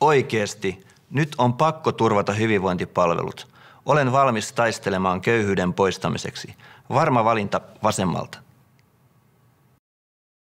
Oikeesti, nyt on pakko turvata hyvinvointipalvelut. Olen valmis taistelemaan köyhyyden poistamiseksi. Varma valinta vasemmalta.